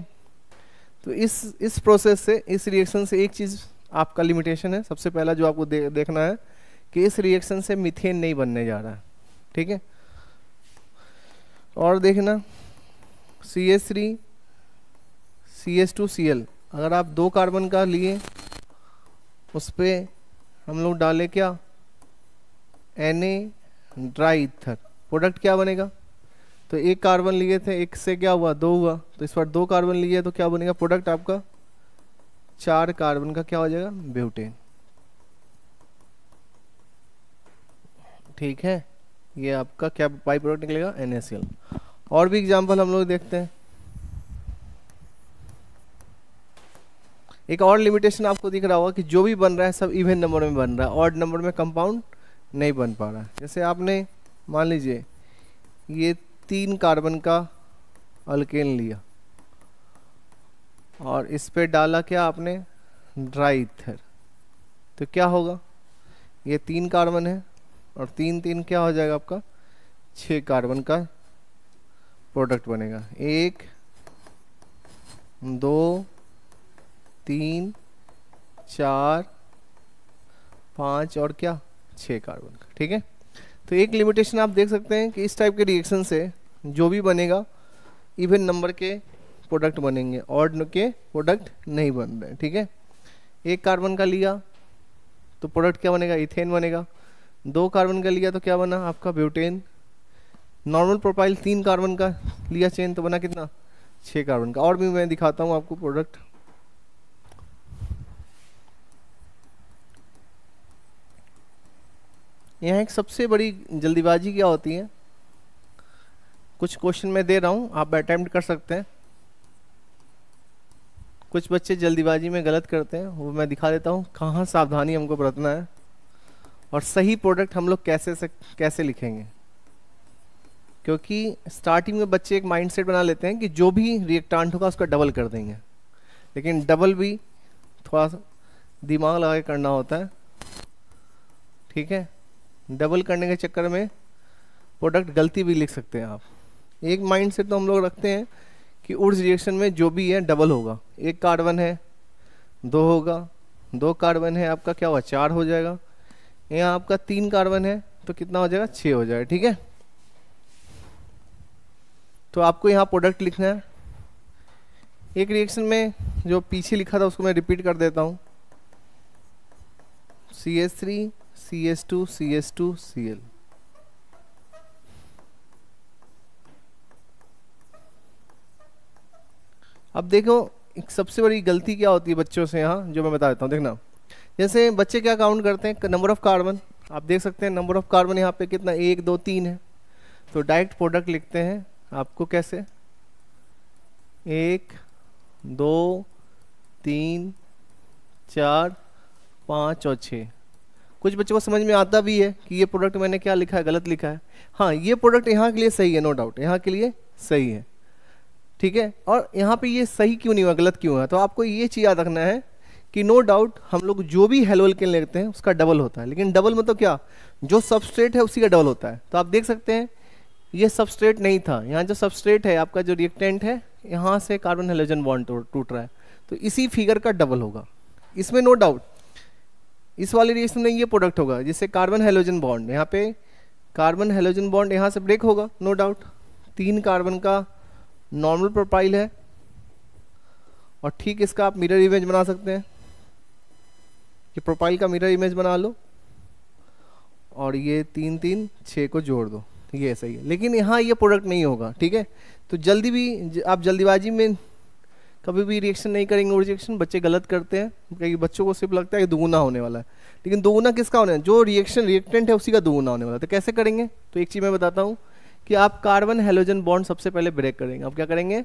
तो इस इस प्रोसेस से इस रिएक्शन से एक चीज़ आपका लिमिटेशन है सबसे पहला जो आपको दे, देखना है कि इस रिएक्शन से मिथेन नहीं बनने जा रहा है ठीक है और देखना C S three C S two C L अगर आप दो कार्बन का लिए उस पर हम लोग डालें क्या N A dry ether product क्या बनेगा तो एक कार्बन लिए थे एक से क्या हुआ दो हुआ तो इस बार दो कार्बन लिए तो क्या बनेगा प्रोडक्ट आपका चार कार्बन का क्या हो जाएगा ब्यूटेन ठीक है ये आपका क्या बाई प्रोडक्ट निकलेगा एन और भी एग्जाम्पल हम लोग देखते हैं एक और लिमिटेशन आपको दिख रहा होगा कि जो भी बन रहा है सब इवेंट नंबर में बन रहा है ऑर्ड नंबर में कंपाउंड नहीं बन पा रहा जैसे आपने मान लीजिए ये तीन कार्बन का अल्केन लिया और इस पर डाला क्या आपने ड्राई इथर तो क्या होगा ये तीन कार्बन है और तीन तीन क्या हो जाएगा आपका छः कार्बन का प्रोडक्ट बनेगा एक दो तीन चार पाँच और क्या छः कार्बन का ठीक है तो एक लिमिटेशन आप देख सकते हैं कि इस टाइप के रिएक्शन से जो भी बनेगा इवन नंबर के प्रोडक्ट बनेंगे और के प्रोडक्ट नहीं बन रहे ठीक है एक कार्बन का लिया तो प्रोडक्ट क्या बनेगा इथेन बनेगा दो कार्बन का लिया तो क्या बना आपका ब्यूटेन नॉर्मल प्रोफाइल तीन कार्बन का लिया चेन तो बना कितना छः कार्बन का और भी मैं दिखाता हूँ आपको प्रोडक्ट यहाँ एक सबसे बड़ी जल्दीबाजी क्या होती है कुछ क्वेश्चन मैं दे रहा हूँ आप अटैम्प्ट कर सकते हैं कुछ बच्चे जल्दीबाजी में गलत करते हैं वो मैं दिखा देता हूँ कहाँ सावधानी हमको बरतना है और सही प्रोडक्ट हम लोग कैसे से कैसे लिखेंगे क्योंकि स्टार्टिंग में बच्चे एक माइंडसेट बना लेते हैं कि जो भी रिएक्टांट होगा उसका डबल कर देंगे लेकिन डबल भी थोड़ा सा दिमाग लगा के करना होता है ठीक है डबल करने के चक्कर में प्रोडक्ट गलती भी लिख सकते हैं आप एक माइंड से तो हम लोग रखते हैं कि उर्स रिएक्शन में जो भी है डबल होगा एक कार्बन है दो होगा दो कार्बन है आपका क्या हुआ चार हो जाएगा यहाँ आपका तीन कार्बन है तो कितना हो जाएगा छः हो जाएगा ठीक है तो आपको यहाँ प्रोडक्ट लिखना है एक रिएक्शन में जो पीछे लिखा था उसको मैं रिपीट कर देता हूँ C S three C S two C S two C L अब देखो एक सबसे बड़ी गलती क्या होती है बच्चों से यहाँ जो मैं बता देता हूँ देखना जैसे बच्चे क्या काउंट करते हैं नंबर ऑफ कार्बन आप देख सकते हैं नंबर ऑफ कार्बन यहाँ पे कितना एक दो तीन है तो डायरेक्ट प्रोडक्ट लिखते हैं आपको कैसे एक दो तीन चार पाँच और छः कुछ बच्चों को समझ में आता भी है कि ये प्रोडक्ट मैंने क्या लिखा है गलत लिखा है हाँ ये प्रोडक्ट यहाँ के लिए सही है नो डाउट यहाँ के लिए सही है ठीक है और यहाँ पे ये सही क्यों नहीं हुआ गलत क्यों हुआ तो आपको ये चीज़ याद रखना है कि नो डाउट हम लोग जो भी हेलोल के लेते हैं उसका डबल होता है लेकिन डबल मतलब क्या जो सबस्ट्रेट है उसी का डबल होता है तो आप देख सकते हैं ये सबस्ट्रेट नहीं था यहाँ जो सबस्ट्रेट है आपका जो रिएक्टेंट है यहाँ से कार्बन हेलोजन बॉन्ड टूट रहा है तो इसी फिगर का डबल होगा इसमें नो डाउट इस वाले रिएक्शन में ये प्रोडक्ट होगा जिससे कार्बन हेलोजन बॉन्ड यहाँ पे कार्बन हेलोजन बॉन्ड यहाँ से ब्रेक होगा नो डाउट तीन कार्बन का नॉर्मल प्रोफाइल है और ठीक इसका आप मिरर इमेज बना सकते हैं कि प्रोफाइल का मिरर इमेज बना लो और ये तीन तीन छः को जोड़ दो ये सही है लेकिन यहाँ ये प्रोडक्ट नहीं होगा ठीक है तो जल्दी भी आप जल्दीबाजी में कभी भी रिएक्शन नहीं करेंगे रिएक्शन बच्चे गलत करते हैं क्योंकि बच्चों को सिर्फ लगता है कि दोगुना होने वाला है लेकिन दोगुना किसका होने है जो रिएक्शन रिएक्टेंट है उसी का दोगुना होने वाला है तो कैसे करेंगे तो एक चीज़ मैं बताता हूँ कि आप कार्बन हेलोजन बॉन्ड सबसे पहले ब्रेक करेंगे आप क्या करेंगे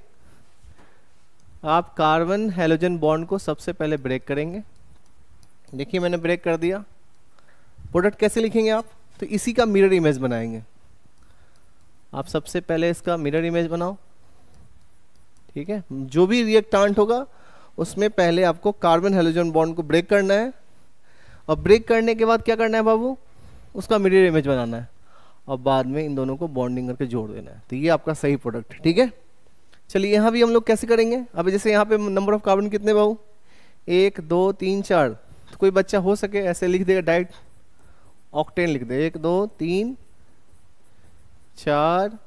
आप कार्बन हेलोजन बॉन्ड को सबसे पहले ब्रेक करेंगे देखिए मैंने ब्रेक कर दिया प्रोडक्ट कैसे लिखेंगे आप तो इसी का मिरर इमेज बनाएंगे आप सबसे पहले इसका मिरर इमेज बनाओ ठीक है जो भी रिएक्टांट होगा उसमें पहले आपको कार्बन हेलोजन बॉन्ड को ब्रेक करना है और ब्रेक करने के बाद क्या करना है बाबू उसका मिरर इमेज बनाना है और बाद में इन दोनों को बॉन्डिंग करके जोड़ देना है तो ये आपका सही प्रोडक्ट है ठीक है चलिए यहाँ भी हम लोग कैसे करेंगे अब जैसे यहाँ पे नंबर ऑफ कार्बन कितने बाबू एक दो तीन चार तो कोई बच्चा हो सके ऐसे लिख देगा डायरेक्ट ऑक्टेन लिख दे एक दो तीन चार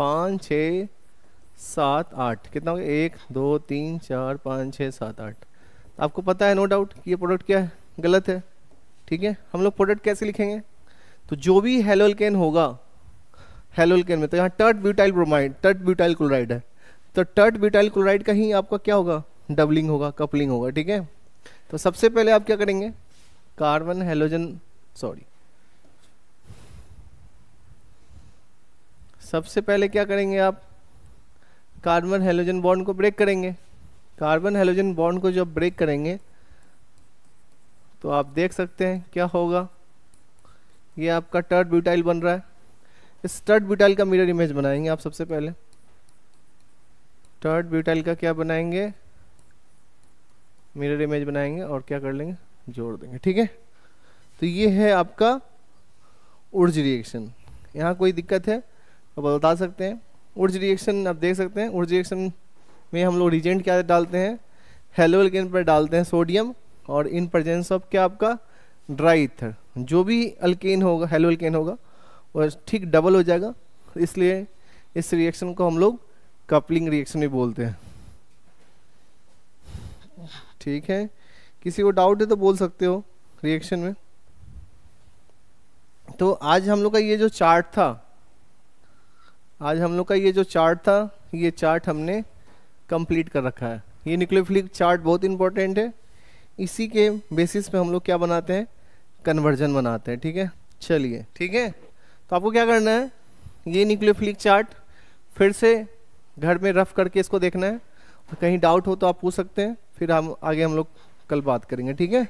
पाँच छः सात आठ कितना हो गया एक दो तीन चार पाँच छः सात आठ आपको पता है नो no डाउट ये प्रोडक्ट क्या है गलत है ठीक है हम लोग प्रोडक्ट कैसे लिखेंगे तो जो भी हेलोलकेन होगा हेलोलकेन में तो यहाँ tert butyl bromide tert butyl chloride है तो टर्ट ब्यूटाइल क्लोराइड का ही आपका क्या होगा डबलिंग होगा कपलिंग होगा ठीक है तो सबसे पहले आप क्या करेंगे कार्बन हेलोजन सॉरी सबसे पहले क्या करेंगे आप कार्बन हेलोजन बॉन्ड को ब्रेक करेंगे कार्बन हेलोजन बॉन्ड को जब ब्रेक करेंगे तो आप देख सकते हैं क्या होगा ये आपका टर्ट ब्यूटाइल बन रहा है इस टर्ट ब्यूटाइल का मिरर इमेज बनाएंगे आप सबसे पहले टर्ट ब्यूटाइल का क्या बनाएंगे मिरर इमेज बनाएंगे और क्या कर लेंगे जोड़ देंगे ठीक है तो ये है आपका उर्ज रिएक्शन यहाँ कोई दिक्कत है तो बता सकते हैं उर्ज रिएक्शन आप देख सकते हैं उर्ज रिएक्शन में हम लोग रिजेंट क्या डालते हैं हेलो पर डालते हैं सोडियम और इन प्रजेंस ऑफ क्या आपका ड्राई इथर जो भी अल्केन होगा हेलो एल्केन होगा वह ठीक डबल हो जाएगा इसलिए इस रिएक्शन को हम लोग कपलिंग रिएक्शन भी बोलते हैं ठीक है किसी को डाउट है तो बोल सकते हो रिएक्शन में तो आज हम लोग का ये जो चार्ट था आज हम लोग का ये जो चार्ट था ये चार्ट हमने कंप्लीट कर रखा है ये न्यूक्लियोफिलिक चार्ट बहुत इंपॉर्टेंट है इसी के बेसिस पे हम लोग क्या बनाते हैं कन्वर्जन बनाते हैं ठीक है चलिए ठीक है तो आपको क्या करना है ये न्यूक्लियोफिलिक चार्ट फिर से घर में रफ करके इसको देखना है और कहीं डाउट हो तो आप पूछ सकते हैं फिर हम आगे हम लोग कल बात करेंगे ठीक है